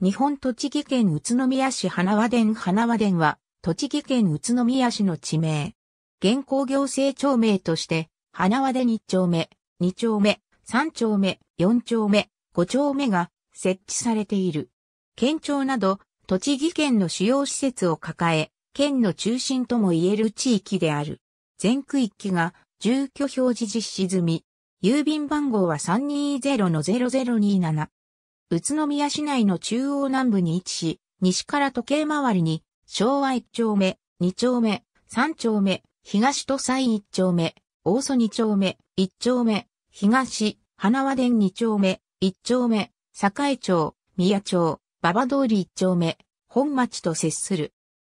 日本栃木県宇都宮市花和殿花和殿は、栃木県宇都宮市の地名。現行行政町名として、花和殿1丁目、2丁目、3丁目、4丁目、5丁目が設置されている。県庁など、栃木県の主要施設を抱え、県の中心とも言える地域である。全区域が住居表示実施済み。郵便番号は320 0027。宇都宮市内の中央南部に位置し、西から時計回りに、昭和1丁目、2丁目、3丁目、東都西1丁目、大曽2丁目、1丁目、東、花和殿2丁目、1丁目、栄町、宮町、馬場通り1丁目、本町と接する。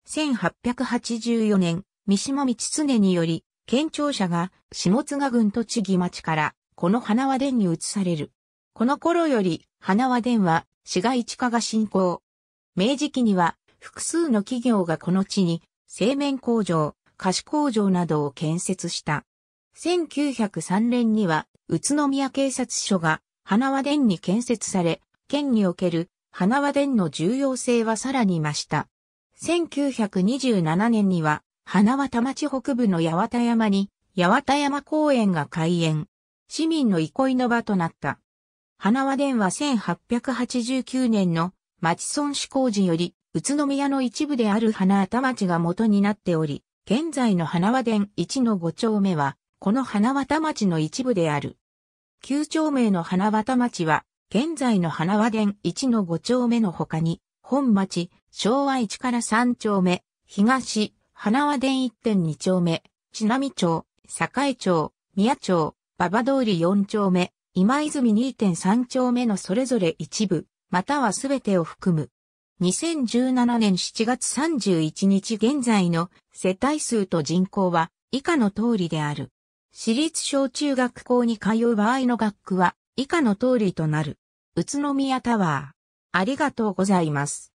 1884年、三島道常により、県庁舎が下津賀郡栃木町から、この花和殿に移される。この頃より、花和電は、市街地化が進行。明治期には、複数の企業がこの地に、製麺工場、菓子工場などを建設した。1903年には、宇都宮警察署が、花和電に建設され、県における、花和電の重要性はさらに増した。1927年には、花和田町北部の八幡山に、八幡山公園が開園。市民の憩いの場となった。花輪殿は1889年の町村市工事より、宇都宮の一部である花畑町が元になっており、現在の花輪殿1の5丁目は、この花畑町の一部である。9丁目の花畑町は、現在の花輪殿1の5丁目の他に、本町、昭和1から3丁目、東、花輪殿1.2丁目、ちなみ町、栄町、宮町、馬場通り4丁目、今泉2.3丁目のそれぞれ一部、またはすべてを含む。2017年7月31日現在の世帯数と人口は以下の通りである。私立小中学校に通う場合の学区は以下の通りとなる。宇都宮タワー。ありがとうございます。